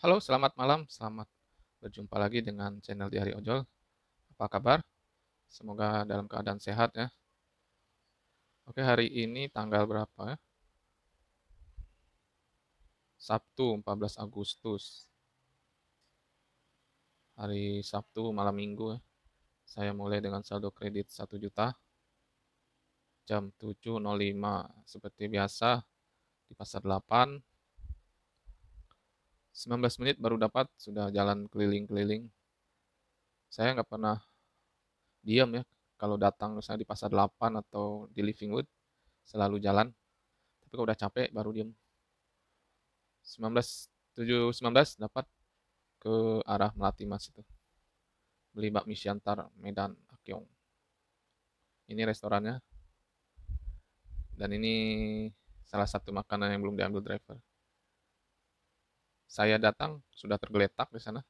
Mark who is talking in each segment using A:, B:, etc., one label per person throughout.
A: Halo, selamat malam. Selamat berjumpa lagi dengan channel Diari Ojol. Apa kabar? Semoga dalam keadaan sehat ya. Oke, hari ini tanggal berapa ya? Sabtu, 14 Agustus. Hari Sabtu malam Minggu ya. Saya mulai dengan saldo kredit 1 juta. Jam 7.05 seperti biasa di pasar 8 19 menit baru dapat sudah jalan keliling-keliling saya nggak pernah diam ya kalau datang misalnya di pasar 8 atau di Living Wood selalu jalan tapi kalau udah capek baru diam 19 7 19 dapat ke arah Melati Mas itu beli bakmi siantar Medan Akyong ini restorannya dan ini salah satu makanan yang belum diambil driver saya datang sudah tergeletak di sana.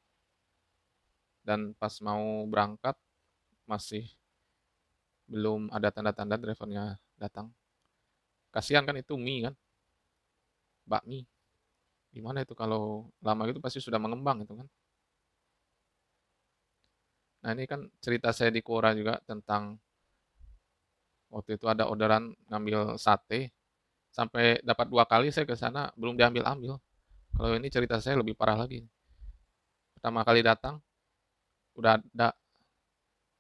A: Dan pas mau berangkat masih belum ada tanda-tanda drivernya datang. Kasihan kan itu mie kan. Bakmi. Gimana itu kalau lama gitu pasti sudah mengembang itu kan. Nah ini kan cerita saya di Quora juga tentang waktu itu ada orderan ngambil sate sampai dapat dua kali saya ke sana belum diambil ambil kalau ini cerita saya lebih parah lagi. Pertama kali datang, udah ada,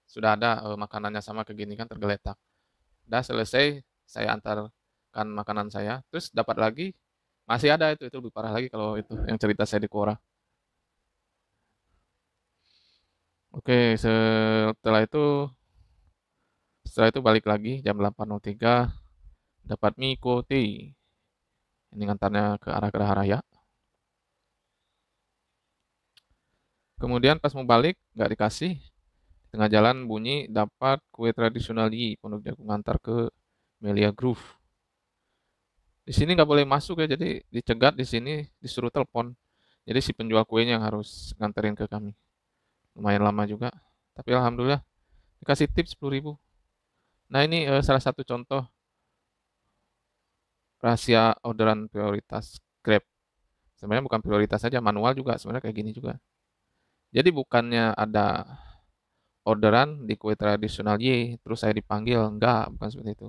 A: sudah ada uh, makanannya sama kan tergeletak. Udah selesai, saya antarkan makanan saya. Terus dapat lagi, masih ada itu, itu lebih parah lagi kalau itu yang cerita saya di Quora. Oke, setelah itu setelah itu balik lagi jam 8.03 dapat mie kote. ini ngantarnya ke arah Geraha Raya. Kemudian pas mau balik nggak dikasih. tengah jalan bunyi dapat kue tradisional di Pondok Jagung antar ke Melia Groove. Di sini nggak boleh masuk ya, jadi dicegat di sini disuruh telepon. Jadi si penjual kuenya yang harus nganterin ke kami. Lumayan lama juga, tapi alhamdulillah dikasih tips 10.000. Nah, ini eh, salah satu contoh rahasia orderan prioritas Grab. Sebenarnya bukan prioritas saja, manual juga sebenarnya kayak gini juga. Jadi bukannya ada orderan di kue tradisional Y, terus saya dipanggil, enggak, bukan seperti itu.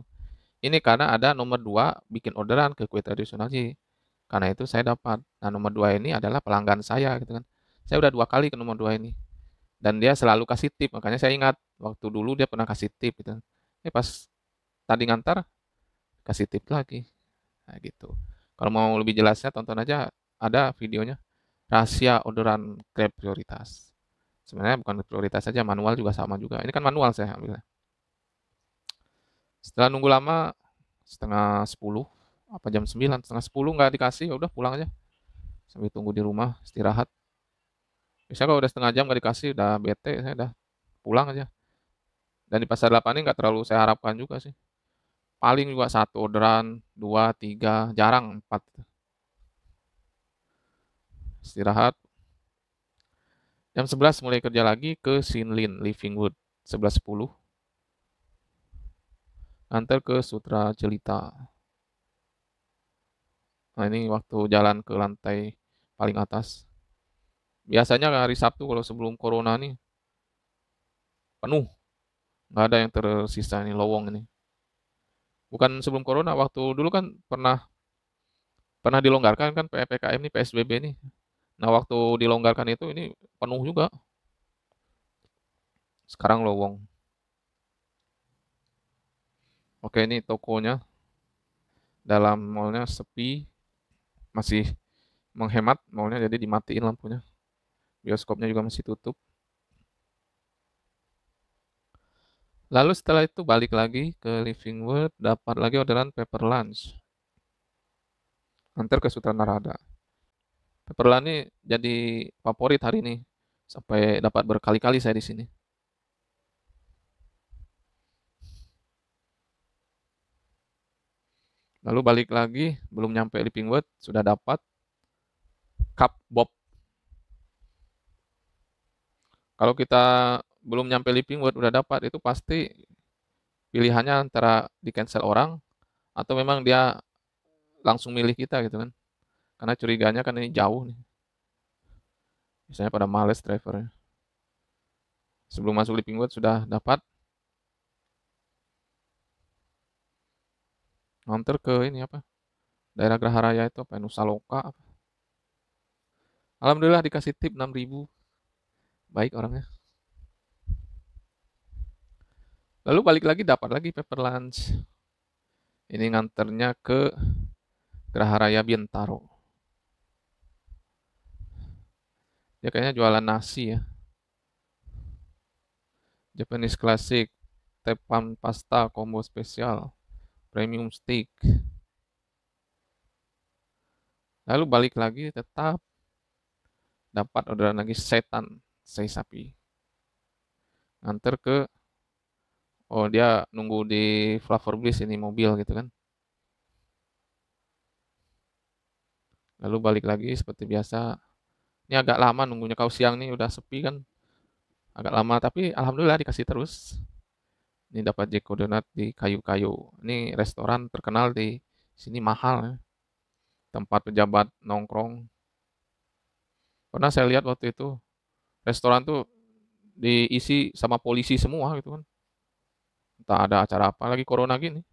A: Ini karena ada nomor dua bikin orderan ke kue tradisional Y. Karena itu saya dapat. Nah nomor dua ini adalah pelanggan saya gitu kan. Saya udah dua kali ke nomor dua ini. Dan dia selalu kasih tip, makanya saya ingat waktu dulu dia pernah kasih tip gitu. Eh pas tadi ngantar kasih tip lagi. Nah gitu. Kalau mau lebih jelasnya tonton aja ada videonya rahasia orderan grab prioritas. Sebenarnya bukan prioritas saja, manual juga sama juga. Ini kan manual saya ambilnya. Setelah nunggu lama, setengah sepuluh apa jam sembilan setengah sepuluh nggak dikasih, ya udah pulang aja. Sambil tunggu di rumah, istirahat. Biasanya kalau udah setengah jam nggak dikasih, udah bete, saya udah pulang aja. Dan di pasar 8 ini nggak terlalu saya harapkan juga sih. Paling juga satu orderan, dua, tiga, jarang empat istirahat. Jam 11 mulai kerja lagi ke Sinlin, Livingwood, 11.10. Antar ke Sutra Celita. Nah ini waktu jalan ke lantai paling atas. Biasanya hari Sabtu kalau sebelum Corona nih penuh. Nggak ada yang tersisa ini lowong ini. Bukan sebelum Corona, waktu dulu kan pernah pernah dilonggarkan kan PPKM ini PSBB nih Nah, waktu dilonggarkan itu ini penuh juga. Sekarang lowong. Oke, ini tokonya. Dalam mallnya sepi. Masih menghemat mallnya, jadi dimatiin lampunya. Bioskopnya juga masih tutup. Lalu setelah itu balik lagi ke Living World, dapat lagi orderan paper lunch. Antar ke sutra Narada ini jadi favorit hari ini sampai dapat berkali-kali saya di sini. Lalu balik lagi, belum nyampe Living Word, sudah dapat cup bob. Kalau kita belum nyampe Living Word sudah dapat, itu pasti pilihannya antara di cancel orang atau memang dia langsung milih kita gitu kan. Karena curiganya kan ini jauh nih. Misalnya pada males drivernya. Sebelum masuk living pinggul sudah dapat. nganter ke ini apa? Daerah Graha Raya itu apa? Nusa Loka apa? Alhamdulillah dikasih tip 6000. Baik orangnya. Lalu balik lagi dapat lagi paper lunch. Ini nganternya ke Graha Raya Bintaro. Dia ya, kayaknya jualan nasi ya. Japanese classic, tepan pasta combo spesial, premium steak. Lalu balik lagi tetap dapat orderan lagi setan, sei sapi. Nganter ke oh dia nunggu di flavor bliss ini mobil gitu kan. Lalu balik lagi seperti biasa ini agak lama nunggunya kau siang nih udah sepi kan. Agak lama tapi alhamdulillah dikasih terus. Ini dapat Jeko Donat di kayu-kayu. Ini restoran terkenal di sini mahal ya. Tempat pejabat nongkrong. Pernah saya lihat waktu itu restoran tuh diisi sama polisi semua gitu kan. Entah ada acara apa lagi corona gini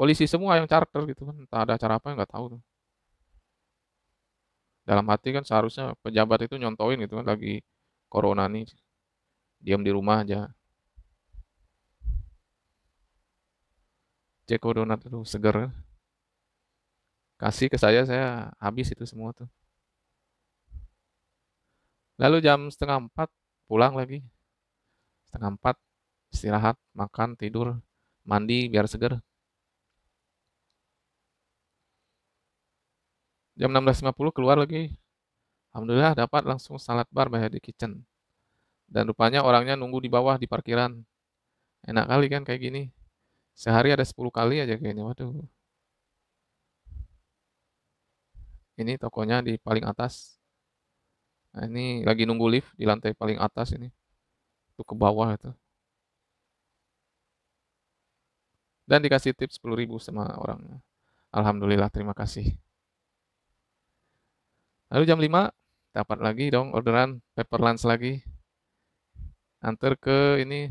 A: polisi semua yang charter gitu kan entah ada acara apa yang nggak tahu tuh dalam hati kan seharusnya pejabat itu nyontoin gitu kan lagi corona nih diam di rumah aja Ceko donat itu seger kasih ke saya saya habis itu semua tuh lalu jam setengah empat pulang lagi setengah empat istirahat makan tidur mandi biar seger jam 16.50 keluar lagi alhamdulillah dapat langsung salad bar by di kitchen dan rupanya orangnya nunggu di bawah di parkiran enak kali kan kayak gini sehari ada 10 kali aja kayaknya waduh ini tokonya di paling atas nah, ini lagi nunggu lift di lantai paling atas ini itu ke bawah itu dan dikasih tips 10.000 sama orangnya Alhamdulillah terima kasih Lalu jam 5 dapat lagi dong orderan paper lunch lagi. Antar ke ini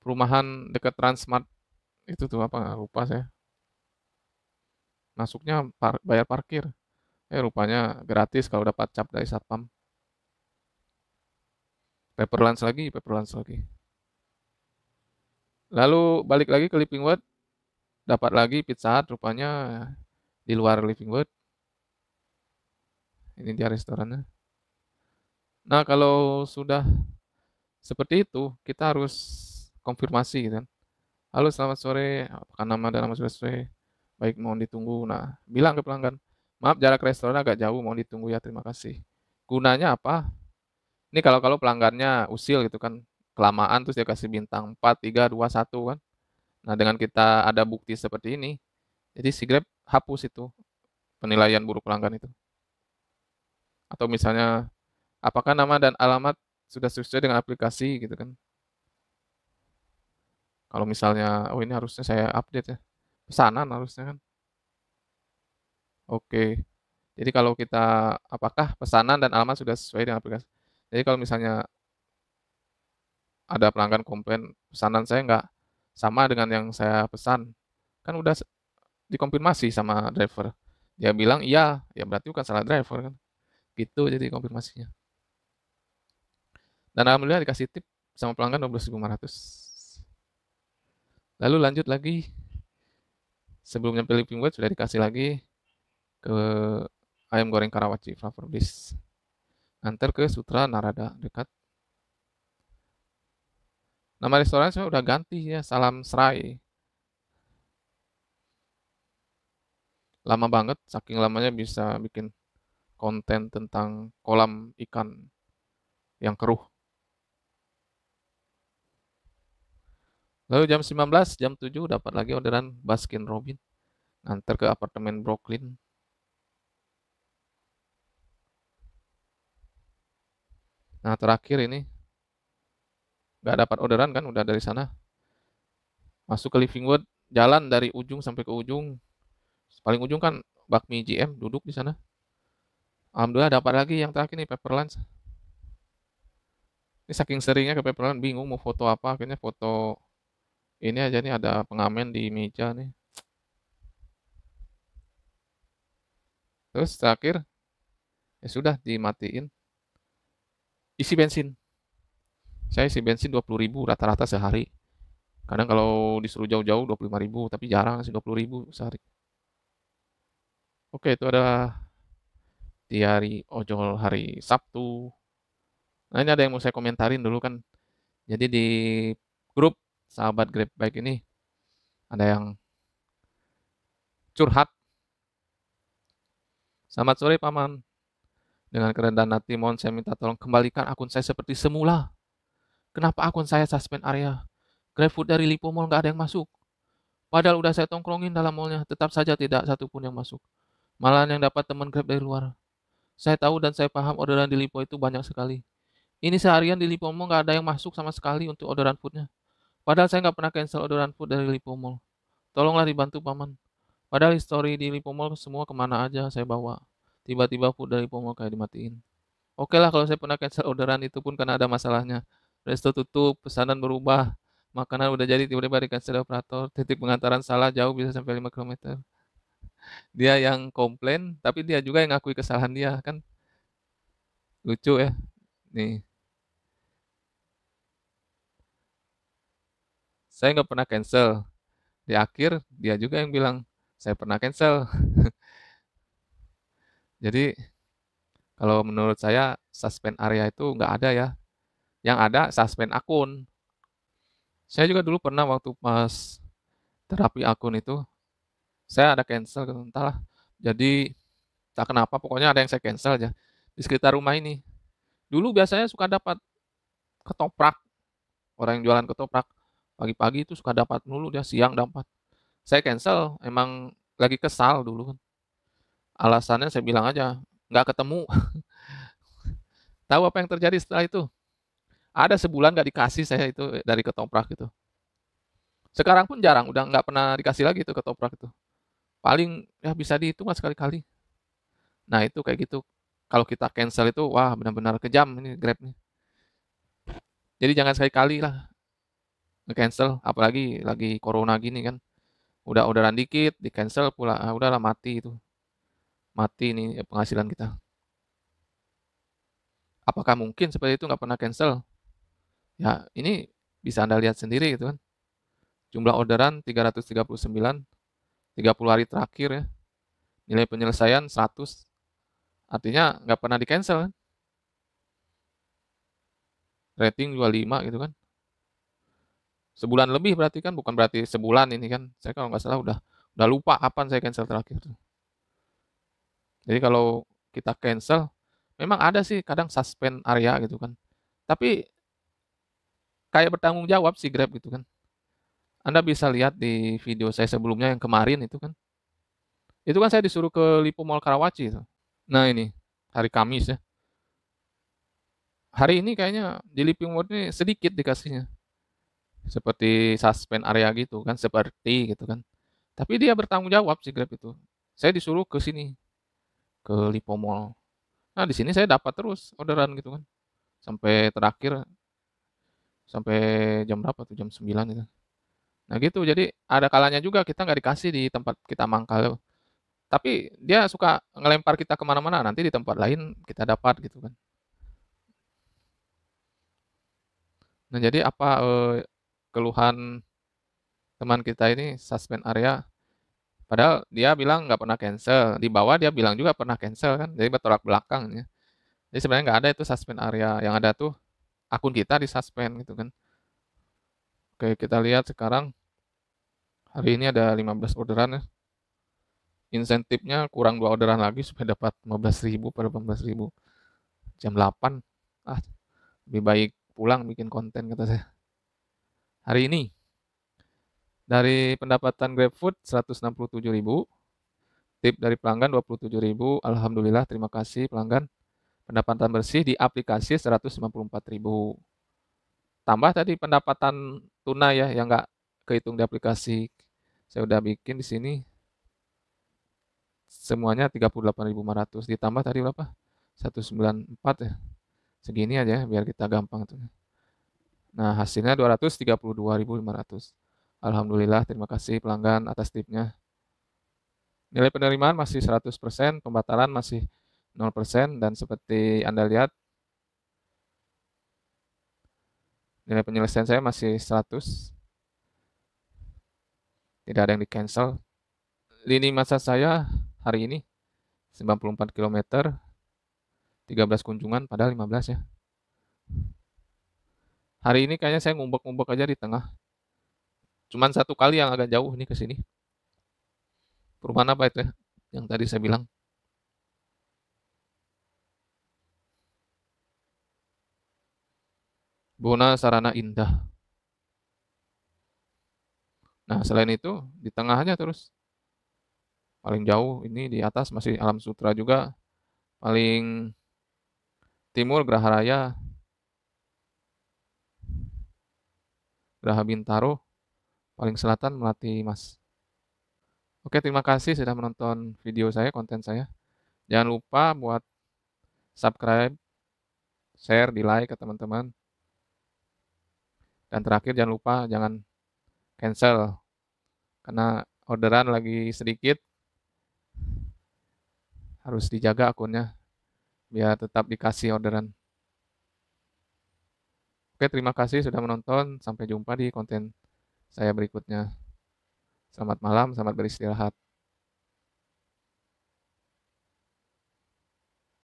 A: perumahan dekat Transmart itu tuh apa lupa saya. Masuknya par bayar parkir. Eh rupanya gratis kalau dapat cap dari satpam. Paper lunch lagi, paper lunch lagi. Lalu balik lagi ke Living Word, dapat lagi pizza rupanya di luar Living Word ini dia restorannya. Nah, kalau sudah seperti itu, kita harus konfirmasi gitu kan. Halo, selamat sore. Apakah nama dan nama sudah sesuai? Baik, mohon ditunggu. Nah, bilang ke pelanggan, maaf jarak restoran agak jauh, mohon ditunggu ya, terima kasih. Gunanya apa? Ini kalau-kalau pelanggannya usil gitu kan, kelamaan terus dia kasih bintang 4, 3, 2, 1 kan. Nah, dengan kita ada bukti seperti ini, jadi si Grab hapus itu penilaian buruk pelanggan itu atau misalnya apakah nama dan alamat sudah sesuai dengan aplikasi gitu kan. Kalau misalnya, oh ini harusnya saya update ya. Pesanan harusnya kan. Oke. Jadi kalau kita, apakah pesanan dan alamat sudah sesuai dengan aplikasi? Jadi kalau misalnya ada pelanggan komplain, pesanan saya nggak sama dengan yang saya pesan. Kan udah dikonfirmasi sama driver. Dia bilang iya, ya berarti bukan salah driver kan gitu jadi konfirmasinya dan alhamdulillah dikasih tip sama pelanggan 12.500 lalu lanjut lagi sebelum nyampe living wage sudah dikasih lagi ke ayam goreng Karawaci flavor bliss antar ke Sutra Narada dekat nama restoran saya udah ganti ya Salam Serai lama banget saking lamanya bisa bikin konten tentang kolam ikan yang keruh. Lalu jam 19, jam 7 dapat lagi orderan Baskin Robin. Nganter ke apartemen Brooklyn. Nah terakhir ini Gak dapat orderan kan udah dari sana masuk ke living World. jalan dari ujung sampai ke ujung paling ujung kan bakmi GM duduk di sana Alhamdulillah dapat lagi yang terakhir nih paper lunch. Ini saking seringnya ke paper lunch bingung mau foto apa akhirnya foto ini aja nih ada pengamen di meja nih. Terus terakhir ya sudah dimatiin. Isi bensin. Saya isi bensin 20.000 rata-rata sehari. Kadang kalau disuruh jauh-jauh 25.000 tapi jarang sih 20.000 sehari. Oke, itu ada di hari ojol oh, hari Sabtu. Nah ini ada yang mau saya komentarin dulu kan. Jadi di grup sahabat Grab Bike ini ada yang curhat. Selamat sore Paman. Dengan kerendahan hati mohon saya minta tolong kembalikan akun saya seperti semula. Kenapa akun saya suspend area? GrabFood dari Lipo Mall nggak ada yang masuk. Padahal udah saya tongkrongin dalam mallnya, tetap saja tidak satupun yang masuk. Malahan yang dapat teman Grab dari luar. Saya tahu dan saya paham orderan di Lipo itu banyak sekali. Ini seharian di Lipo Mall nggak ada yang masuk sama sekali untuk orderan foodnya. Padahal saya nggak pernah cancel orderan food dari Lipo Mall. Tolonglah dibantu paman. Padahal history di Lipo Mall semua kemana aja saya bawa. Tiba-tiba food dari Lipo Mall kayak dimatiin. Oke okay lah kalau saya pernah cancel orderan itu pun karena ada masalahnya. Resto tutup, pesanan berubah, makanan udah jadi tiba-tiba di cancel operator, titik pengantaran salah jauh bisa sampai 5 km. Dia yang komplain, tapi dia juga yang ngakui kesalahan dia, kan? Lucu ya. Nih. Saya nggak pernah cancel. Di akhir, dia juga yang bilang, saya pernah cancel. Jadi, kalau menurut saya, suspend area itu nggak ada ya. Yang ada, suspend akun. Saya juga dulu pernah waktu pas terapi akun itu, saya ada cancel entahlah jadi tak kenapa pokoknya ada yang saya cancel aja di sekitar rumah ini dulu biasanya suka dapat ketoprak orang yang jualan ketoprak pagi-pagi itu suka dapat dulu dia siang dapat saya cancel emang lagi kesal dulu kan alasannya saya bilang aja nggak ketemu tahu apa yang terjadi setelah itu ada sebulan nggak dikasih saya itu eh, dari ketoprak itu sekarang pun jarang udah nggak pernah dikasih lagi itu ketoprak itu paling ya bisa dihitung lah sekali-kali. Nah itu kayak gitu. Kalau kita cancel itu wah benar-benar kejam ini Grab nih. Jadi jangan sekali-kali lah cancel apalagi lagi corona gini kan. Udah orderan dikit di cancel pula ah, udahlah mati itu. Mati ini penghasilan kita. Apakah mungkin seperti itu nggak pernah cancel? Ya ini bisa Anda lihat sendiri gitu kan. Jumlah orderan 339 30 hari terakhir ya. Nilai penyelesaian 100. Artinya nggak pernah di cancel kan? Rating 25 gitu kan. Sebulan lebih berarti kan bukan berarti sebulan ini kan. Saya kalau nggak salah udah udah lupa kapan saya cancel terakhir tuh. Jadi kalau kita cancel, memang ada sih kadang suspend area gitu kan. Tapi kayak bertanggung jawab si Grab gitu kan. Anda bisa lihat di video saya sebelumnya yang kemarin itu kan. Itu kan saya disuruh ke Lipo Mall Karawaci itu. Nah ini, hari Kamis ya. Hari ini kayaknya di Lipo Mall ini sedikit dikasihnya. Seperti suspend area gitu kan, seperti gitu kan. Tapi dia bertanggung jawab si Grab itu. Saya disuruh ke sini, ke Lipo Mall. Nah di sini saya dapat terus orderan gitu kan. Sampai terakhir, sampai jam berapa tuh, jam 9 gitu Nah gitu, jadi ada kalanya juga kita nggak dikasih di tempat kita mangkal. Tapi dia suka ngelempar kita kemana-mana, nanti di tempat lain kita dapat gitu kan. Nah jadi apa eh, keluhan teman kita ini suspend area? Padahal dia bilang nggak pernah cancel. Di bawah dia bilang juga pernah cancel kan, jadi bertolak belakang. Ya. Jadi sebenarnya nggak ada itu suspend area. Yang ada tuh akun kita di suspend gitu kan. Oke kita lihat sekarang Hari ini ada 15 orderan ya. Insentifnya kurang dua orderan lagi supaya dapat 15.000 per ribu Jam 8. Ah, lebih baik pulang bikin konten kata saya. Hari ini dari pendapatan GrabFood 167.000, tip dari pelanggan 27.000. Alhamdulillah, terima kasih pelanggan. Pendapatan bersih di aplikasi 154.000. Tambah tadi pendapatan tunai ya yang nggak kehitung di aplikasi saya udah bikin di sini semuanya 38.500 ditambah tadi berapa 194 ya segini aja ya, biar kita gampang tuh nah hasilnya 232.500 Alhamdulillah terima kasih pelanggan atas tipnya nilai penerimaan masih 100% pembatalan masih 0% dan seperti Anda lihat nilai penyelesaian saya masih 100 tidak ada yang di cancel. Lini masa saya hari ini 94 km, 13 kunjungan, padahal 15 ya. Hari ini kayaknya saya ngumbek-ngumbek aja di tengah. Cuman satu kali yang agak jauh nih ke sini. Perumahan apa itu ya? Yang tadi saya bilang. Bona Sarana Indah. Nah, selain itu di tengahnya terus paling jauh ini di atas masih alam sutra juga. Paling timur Graha Raya, Graha Bintaro, paling selatan Melati Mas. Oke, terima kasih sudah menonton video saya, konten saya. Jangan lupa buat subscribe, share, di like ke teman-teman. Dan terakhir jangan lupa jangan cancel karena orderan lagi sedikit harus dijaga akunnya biar tetap dikasih orderan. Oke, terima kasih sudah menonton. Sampai jumpa di konten saya berikutnya. Selamat malam, selamat beristirahat.